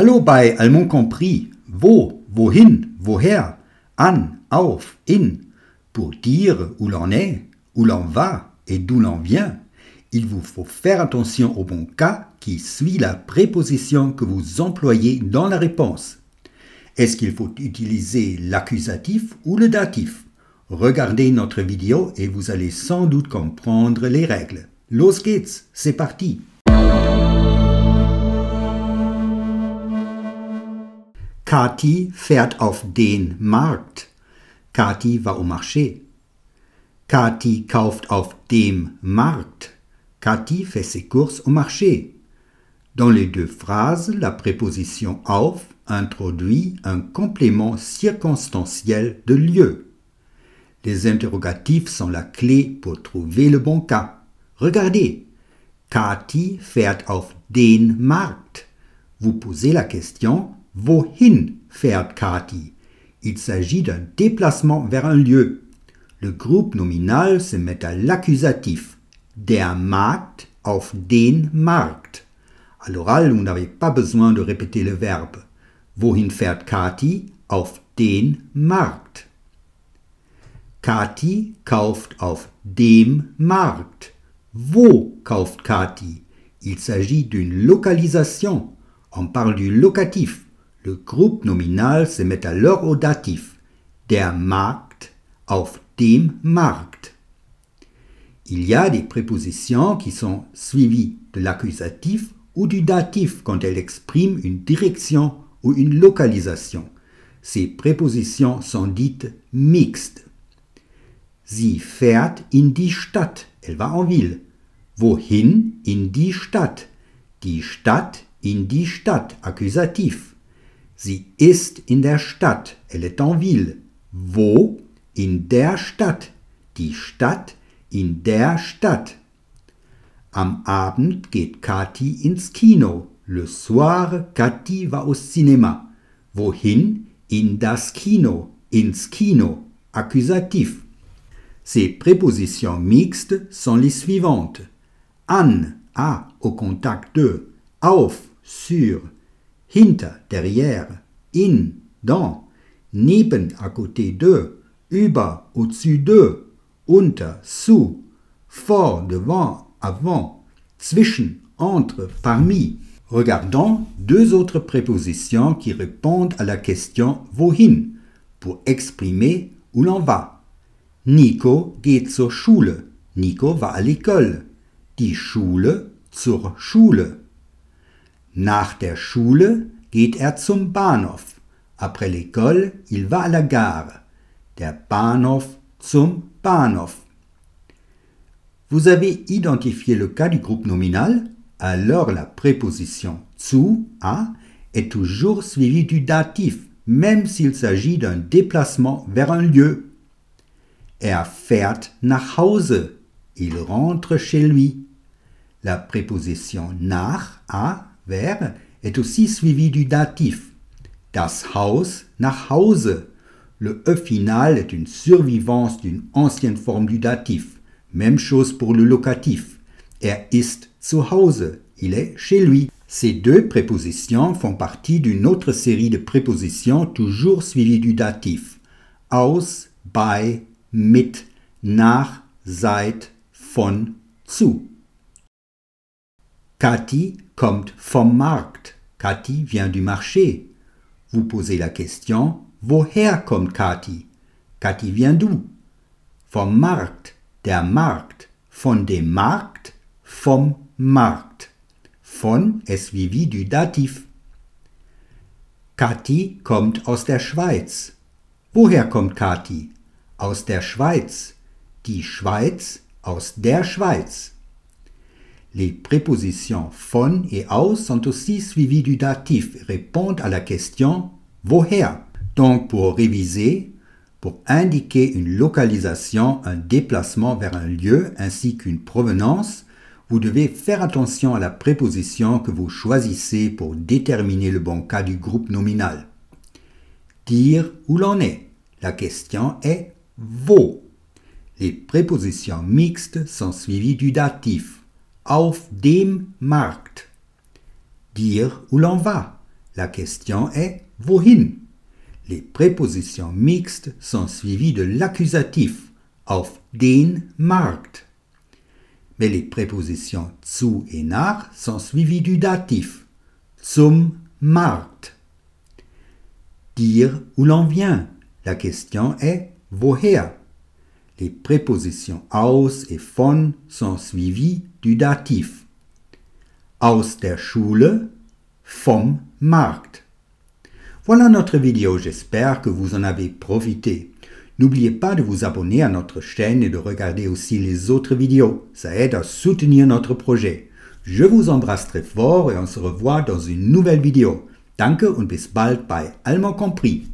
Hallo bei Almon Compris. Wo, wohin, woher, an, auf, in, pour dire où l'on est, où l'on va et d'où l'on vient. Il vous faut faire attention au bon cas qui suit la préposition que vous employez dans la réponse. Est-ce qu'il faut utiliser l'accusatif ou le datif Regardez notre vidéo et vous allez sans doute comprendre les règles. Los geht's, c'est parti Cathy fährt auf den Markt. Kati va au marché. Kati kauft auf dem Markt. Kati fait ses courses au marché. Dans les deux phrases, la préposition auf introduit un complément circonstanciel de lieu. Les interrogatifs sont la clé pour trouver le bon cas. Regardez. Cathy fährt auf den Markt. Vous posez la question Wohin fährt Kati Il s'agit d'un déplacement vers un lieu. Le groupe nominal se met à l'accusatif. Der Markt auf den Markt. À l'oral, vous n'avez pas besoin de répéter le verbe. Wohin fährt Kati auf den Markt? Kati kauft auf dem Markt. Wo kauft Kati. Il s'agit d'une localisation. On parle du locatif. Le groupe nominal se met alors au datif der Markt auf dem Markt. Il y a des prépositions qui sont suivies de l'accusatif ou du datif quand elles expriment une direction ou une localisation. Ces prépositions sont dites mixtes. Sie fährt in die Stadt. Elle va en ville. Wohin? In die Stadt. Die Stadt in die Stadt. Accusatif. Sie ist in der Stadt. Elle est en ville. Wo? In der Stadt. Die Stadt in der Stadt. Am Abend geht Kathi ins Kino. Le soir, Kathi va au cinéma. Wohin? In das Kino. Ins Kino. Akkusativ. Ces prépositions mixtes sont les suivantes. An, a, au contact de. Auf, sur, hinter, derrière, in, dans, neben, à côté de, über, au-dessus de, unter, sous, fort, devant, avant, zwischen, entre, parmi. Regardons deux autres prépositions qui répondent à la question wohin pour exprimer où l'on va. Nico geht zur Schule. Nico va à l'école. Die Schule zur Schule. Nach der Schule geht er zum Bahnhof. Après l'école, il va à la gare. Der Bahnhof zum Bahnhof. Vous avez identifié le cas du groupe nominal, alors la préposition zu, à, est toujours suivie du datif, même s'il s'agit d'un déplacement vers un lieu. Er fährt nach Hause. Il rentre chez lui. La préposition nach, à, est aussi suivi du datif. Das Haus nach Hause. Le E final est une survivance d'une ancienne forme du datif. Même chose pour le locatif. Er ist zu Hause. Il est chez lui. Ces deux prépositions font partie d'une autre série de prépositions toujours suivies du datif. Aus, bei, mit, nach, seit, von, zu. Cathy kommt vom Markt. Cathy vient du marché. Vous posez la question, woher kommt Cathy? Cathy vient d'où? Vom Markt, der Markt. Von dem Markt, vom Markt. Von es wie du Dativ. Kathi kommt aus der Schweiz. Woher kommt Kathi? Aus der Schweiz. Die Schweiz aus der Schweiz. Les prépositions von et aus sont aussi suivies du datif répondent à la question woher. Donc pour réviser, pour indiquer une localisation, un déplacement vers un lieu ainsi qu'une provenance, vous devez faire attention à la préposition que vous choisissez pour déterminer le bon cas du groupe nominal. Dire où l'on est. La question est vos. Les prépositions mixtes sont suivies du datif auf dem Markt. Dire où l'on va. La question est wohin. Les prépositions mixtes sont suivies de l'accusatif auf den Markt. Mais les prépositions zu et nach sont suivies du datif zum Markt. Dire où l'on vient. La question est woher. Les prépositions aus et von sont suivies du datif. Aus der Schule, vom Markt. Voilà notre vidéo, j'espère que vous en avez profité. N'oubliez pas de vous abonner à notre chaîne et de regarder aussi les autres vidéos, ça aide à soutenir notre projet. Je vous embrasse très fort et on se revoit dans une nouvelle vidéo. Danke und bis bald bei Allemand compris.